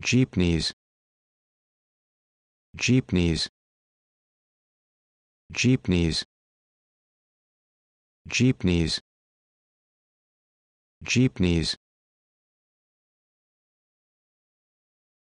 jeepneys jeepneys jeepneys jeepneys jeepneys